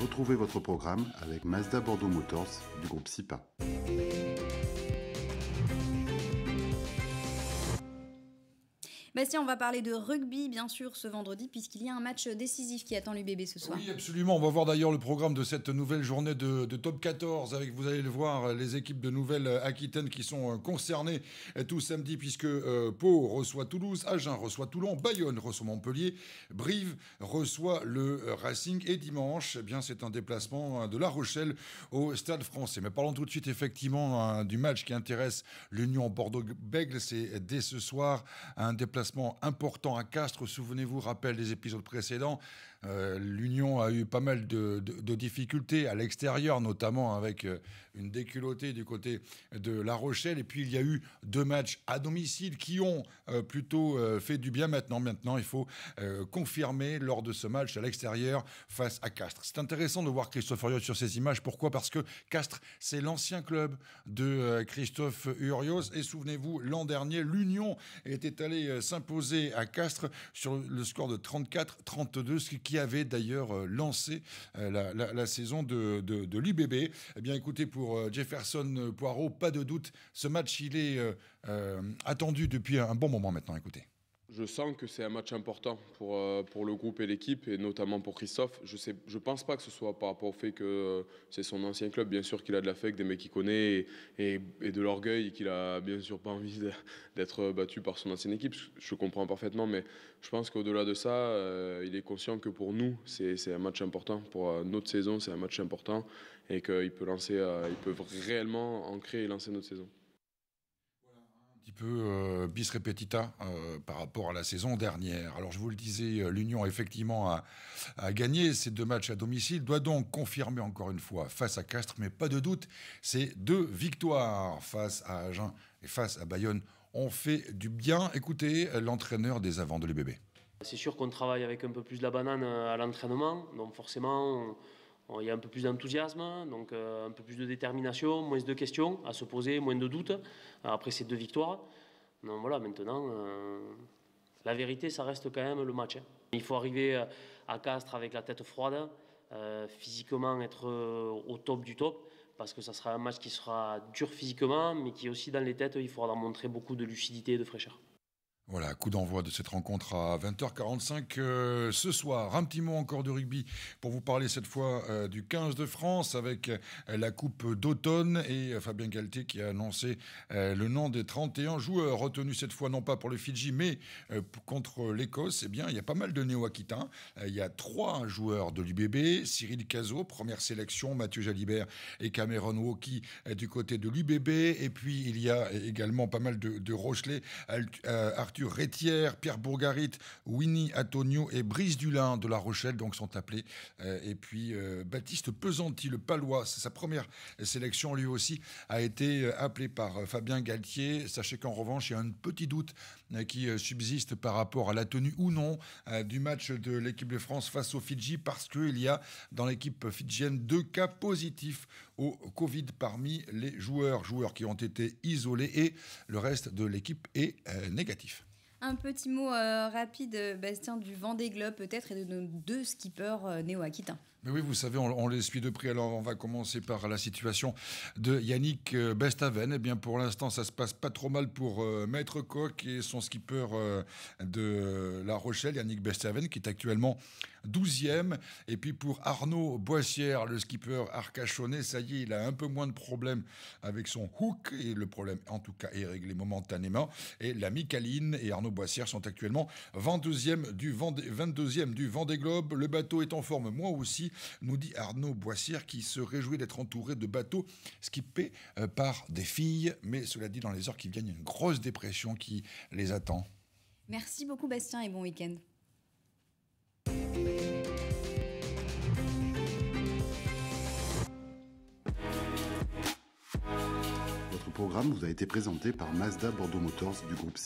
Retrouvez votre programme avec Mazda Bordeaux Motors du groupe SIPA. Bastien, on va parler de rugby, bien sûr, ce vendredi, puisqu'il y a un match décisif qui attend l'UBB ce soir. Oui, absolument. On va voir d'ailleurs le programme de cette nouvelle journée de, top 14, avec, vous allez le voir, les équipes de Nouvelle-Aquitaine qui sont euh, concernées euh, tout samedi, puisque euh, Pau reçoit Toulouse, Agen reçoit Toulon, Bayonne reçoit Montpellier, Brive reçoit le Racing, et dimanche, eh bien, c'est un déplacement hein, de La Rochelle au Stade français. Mais parlons tout de suite, effectivement, hein, du match qui intéresse l'Union Bordeaux-Bègle. C'est dès ce soir un déplacement important à Castres. Souvenez-vous, rappel des épisodes précédents, euh, l'Union a eu pas mal de, difficultés à l'extérieur, notamment avec euh, une déculottée du côté de La Rochelle. Et puis il y a eu deux matchs à domicile qui ont euh, plutôt fait du bien maintenant. Maintenant, il faut confirmer lors de ce match à l'extérieur face à Castres. C'est intéressant de voir Christophe Uriot sur ces images. Pourquoi Parce que Castres, c'est l'ancien club de Christophe Urios. Et souvenez-vous, l'an dernier, l'Union était allée s'imposer à Castres sur le score de 34-32, ce qui avait d'ailleurs euh, lancé euh, la, saison de, de, l'UBB. Eh bien, écoutez, pour euh, Jefferson Poirot, pas de doute, ce match, il est attendu depuis un bon moment maintenant. Écoutez. Je sens que c'est un match important pour, euh, pour le groupe et l'équipe, et notamment pour Christophe. Je ne je pense pas que ce soit par rapport au fait que euh, c'est son ancien club. Bien sûr qu'il a de la l'affect, des mecs qu'il connaît, et, de l'orgueil, et qu'il a bien sûr pas envie d'être battu par son ancienne équipe. Je, comprends parfaitement, mais je pense qu'au-delà de ça, euh, il est conscient que pour nous, c'est un match important. Pour notre saison, c'est un match important, et qu'il peut, lancer, peut réellement ancrer et lancer notre saison petit peu euh, bis repetita euh, par rapport à la saison dernière. Alors je vous le disais, euh, l'Union effectivement a, gagné ces deux matchs à domicile, doit donc confirmer encore une fois face à Castres, mais pas de doute, ces deux victoires face à Agen et face à Bayonne ont fait du bien. Écoutez l'entraîneur des avants de l'UBB. C'est sûr qu'on travaille avec un peu plus de la banane à l'entraînement, donc forcément il y a un peu plus d'enthousiasme, donc euh, un peu plus de détermination, moins de questions à se poser, moins de doutes euh, après ces deux victoires. Donc voilà, maintenant, euh, la vérité, ça reste quand même le match. Hein. Il faut arriver à Castres avec la tête froide, physiquement être au top du top, parce que ça sera un match qui sera dur physiquement, mais qui aussi dans les têtes, il faudra montrer beaucoup de lucidité et de fraîcheur. Voilà, coup d'envoi de cette rencontre à 20h45 euh, ce soir. Un petit mot encore de rugby pour vous parler cette fois euh, du 15 de France avec euh, la Coupe d'automne et Fabien Galtier qui a annoncé le nom des 31 joueurs retenus cette fois non pas pour le Fidji mais contre l'Écosse. Eh bien, il y a pas mal de néo-aquitains. il y a trois joueurs de l'UBB, Cyril Cazot, première sélection, Mathieu Jalibert et Cameron Walkie du côté de l'UBB. Et puis, il y a également pas mal de, Rochelet, Rochelais, Rétière, Pierre Bourgarit, Winnie Antonio et Brice Dulin de La Rochelle donc sont appelés. Euh, et puis euh, Baptiste Pesanti, le Palois, sa première sélection lui aussi, a été euh, appelé par Fabien Galtier. Sachez qu'en revanche, il y a un petit doute qui subsiste par rapport à la tenue ou non du match de l'équipe de France face aux Fidji parce qu'il y a dans l'équipe fidjienne deux cas positifs au Covid parmi les joueurs, joueurs qui ont été isolés et le reste de l'équipe est négatif. Un petit mot euh, rapide, euh, Bastien, du Vendée Globe peut-être et de nos deux skippers euh, néo-aquitains. Mais oui, vous savez, on, les suit de près. Alors, on va commencer par la situation de Yannick euh, Bestaven. Eh bien, pour l'instant, ça se passe pas trop mal pour euh, Maître Coq et son skipper euh, de La Rochelle, Yannick Bestaven, qui est actuellement 12e. Et puis pour Arnaud Boissière, le skipper arcachonné, ça y est, il a un peu moins de problèmes avec son hook. Et le problème, en tout cas, est réglé momentanément. Et la Micaline et Arnaud Boissière sont actuellement 22e du, 22e du Vendée Globe. Le bateau est en forme, moi aussi nous dit Arnaud Boissière, qui se réjouit d'être entouré de bateaux skippés euh, par des filles, mais cela dit, dans les heures qui viennent, une grosse dépression qui les attend. Merci beaucoup Bastien et bon week-end. Votre programme vous a été présenté par Mazda Bordeaux Motors du groupe